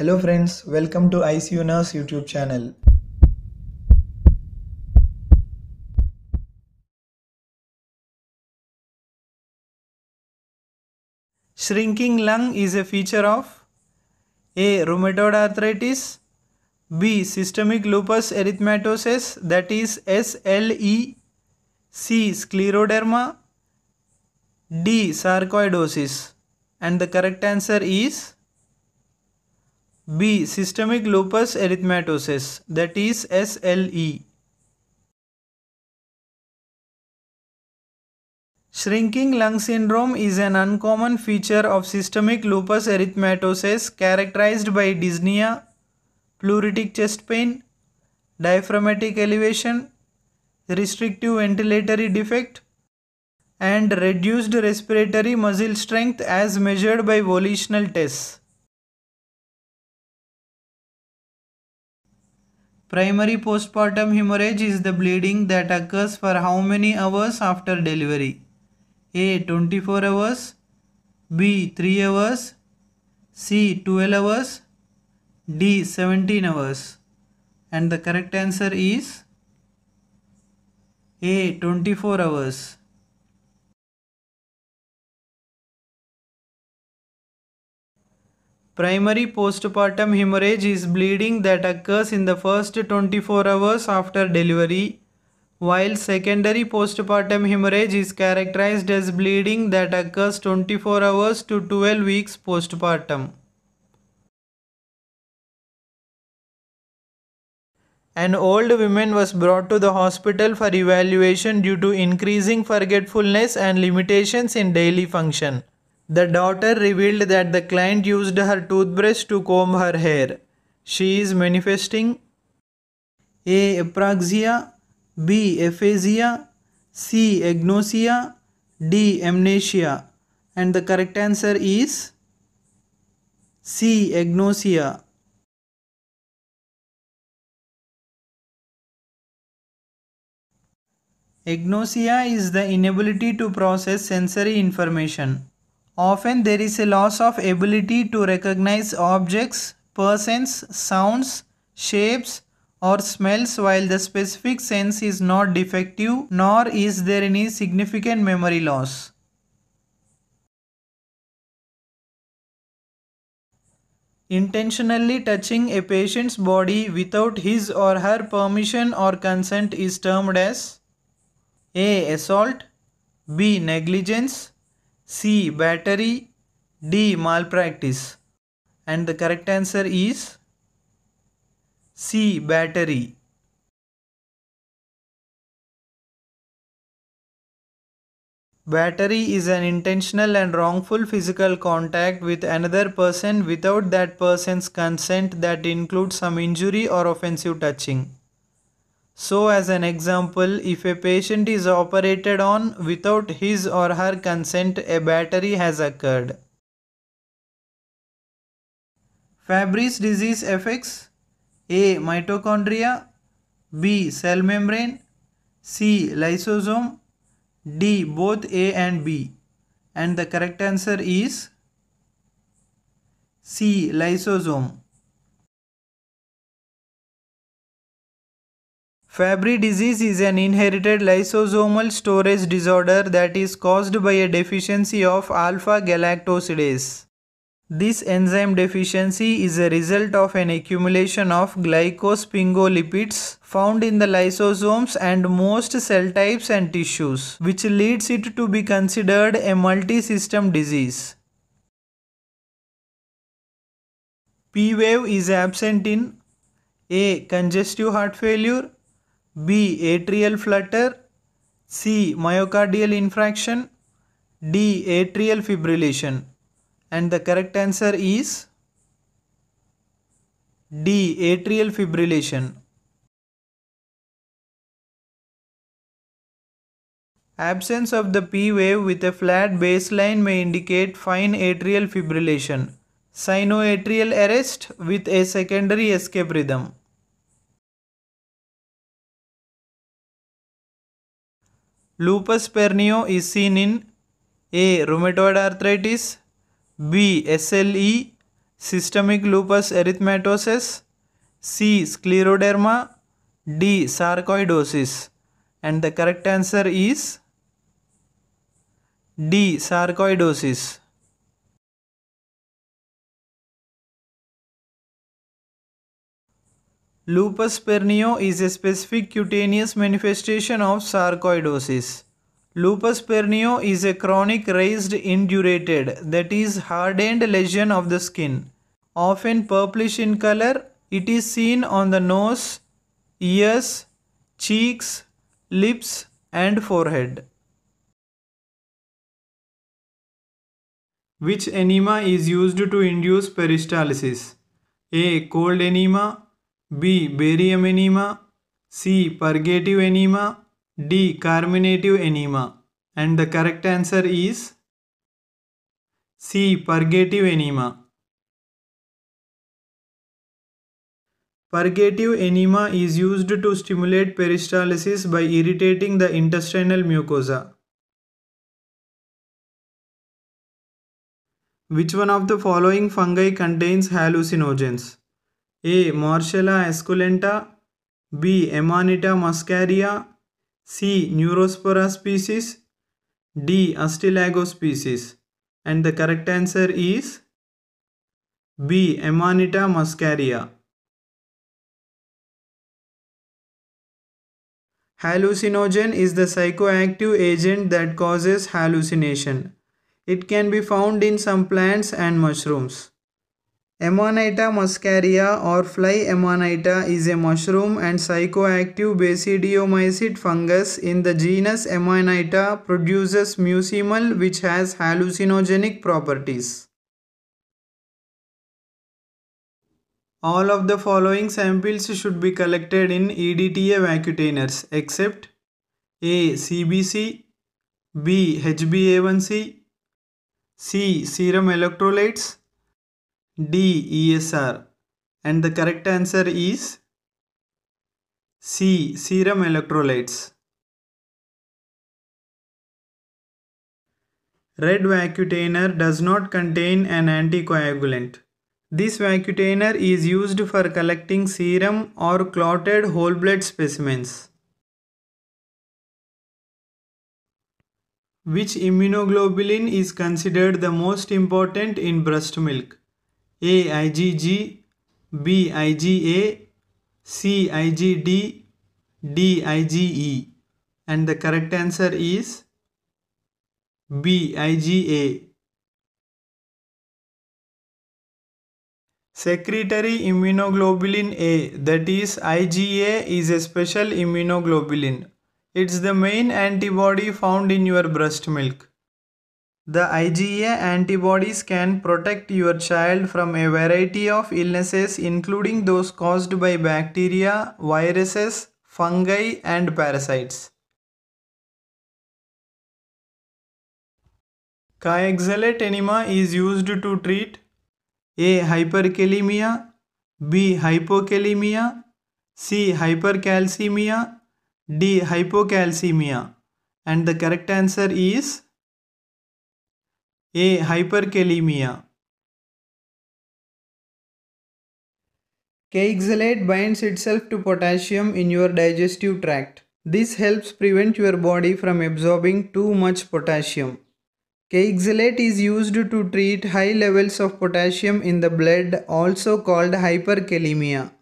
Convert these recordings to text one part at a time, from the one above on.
Hello friends, welcome to ICU Nurse YouTube channel. Shrinking lung is a feature of A. Rheumatoid arthritis B. Systemic lupus erythematosus that is SLE C. Scleroderma D. Sarcoidosis and the correct answer is B. Systemic lupus erythematosus that is SLE. Shrinking lung syndrome is an uncommon feature of systemic lupus erythematosus characterized by dyspnea, pleuritic chest pain, diaphragmatic elevation, restrictive ventilatory defect, and reduced respiratory muscle strength as measured by volitional tests. Primary postpartum hemorrhage is the bleeding that occurs for how many hours after delivery? A. 24 hours B. 3 hours C. 12 hours D. 17 hours and the correct answer is A. 24 hours Primary postpartum hemorrhage is bleeding that occurs in the first 24 hours after delivery, while secondary postpartum hemorrhage is characterized as bleeding that occurs 24 hours to 12 weeks postpartum. An old woman was brought to the hospital for evaluation due to increasing forgetfulness and limitations in daily function. The daughter revealed that the client used her toothbrush to comb her hair. She is manifesting A. Apraxia B. Aphasia C. Agnosia D. Amnesia and the correct answer is C. Agnosia. Agnosia is the inability to process sensory information. Often there is a loss of ability to recognize objects, persons, sounds, shapes or smells while the specific sense is not defective nor is there any significant memory loss. Intentionally touching a patient's body without his or her permission or consent is termed as A. Assault B. Negligence C. Battery D. Malpractice and the correct answer is C. Battery Battery is an intentional and wrongful physical contact with another person without that person's consent that includes some injury or offensive touching. So as an example, if a patient is operated on without his or her consent, a battery has occurred. Fabry's disease affects A. Mitochondria B. Cell membrane C. Lysosome D. Both A and B. And the correct answer is C. Lysosome. Fabry disease is an inherited lysosomal storage disorder that is caused by a deficiency of alpha galactosidase. This enzyme deficiency is a result of an accumulation of glycosphingolipids found in the lysosomes and most cell types and tissues, which leads it to be considered a multi-system disease. P wave is absent in A. Congestive heart failure B. Atrial flutter C. Myocardial infraction D. Atrial fibrillation and the correct answer is D. Atrial fibrillation. Absence of the P wave with a flat baseline may indicate fine atrial fibrillation. Sinoatrial arrest with a secondary escape rhythm. lupus pernio is seen in A. Rheumatoid arthritis B. SLE Systemic lupus erythematosus C. Scleroderma D. Sarcoidosis and the correct answer is D. Sarcoidosis Lupus pernio is a specific cutaneous manifestation of sarcoidosis. Lupus pernio is a chronic raised indurated, that is hardened lesion of the skin. Often purplish in color, it is seen on the nose, ears, cheeks, lips and forehead. Which enema is used to induce peristalsis? A. Cold enema B. Barium enema C. Purgative enema D. Carminative enema and the correct answer is C. Purgative enema Purgative enema is used to stimulate peristalsis by irritating the intestinal mucosa. Which one of the following fungi contains hallucinogens? A. Marcella esculenta B. Emanita muscaria C. Neurospora species D. Astilago species and the correct answer is B. Emanita muscaria Hallucinogen is the psychoactive agent that causes hallucination. It can be found in some plants and mushrooms. Amanita muscaria or fly amanita is a mushroom and psychoactive basidiomycete fungus in the genus Amanita produces muscimol, which has hallucinogenic properties. All of the following samples should be collected in EDTA vacutainers except A. CBC B. HbA1c C. Serum electrolytes D ESR and the correct answer is C serum electrolytes. Red vacutainer does not contain an anticoagulant. This vacutainer is used for collecting serum or clotted whole blood specimens. Which immunoglobulin is considered the most important in breast milk? A I G G, B I G A, C I G D, D I G E. And the correct answer is B I G A. Secretory immunoglobulin A that is IgA is a special immunoglobulin. It's the main antibody found in your breast milk. The IgA antibodies can protect your child from a variety of illnesses including those caused by bacteria, viruses, fungi and parasites. Kyaxylate enema is used to treat A. Hyperkalemia B. Hypokalemia C. Hypercalcemia D. Hypocalcemia and the correct answer is a. Hyperkalemia K-oxalate binds itself to potassium in your digestive tract. This helps prevent your body from absorbing too much potassium. K-oxalate is used to treat high levels of potassium in the blood also called hyperkalemia.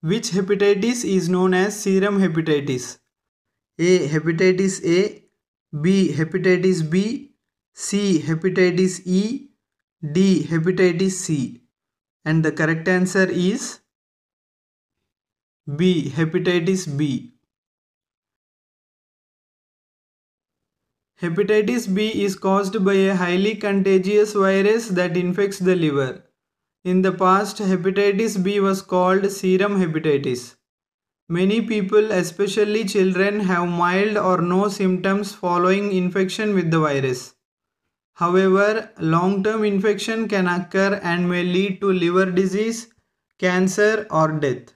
Which hepatitis is known as serum hepatitis? A. Hepatitis A B. Hepatitis B C. Hepatitis E D. Hepatitis C and the correct answer is B. Hepatitis B Hepatitis B is caused by a highly contagious virus that infects the liver. In the past, hepatitis B was called serum hepatitis. Many people, especially children, have mild or no symptoms following infection with the virus. However, long term infection can occur and may lead to liver disease, cancer, or death.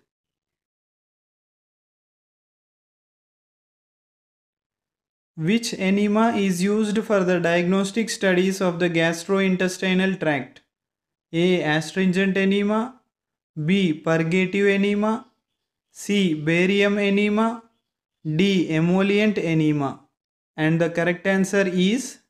Which enema is used for the diagnostic studies of the gastrointestinal tract? A. Astringent enema, B. Purgative enema, C. Barium enema. D. Emollient enema. And the correct answer is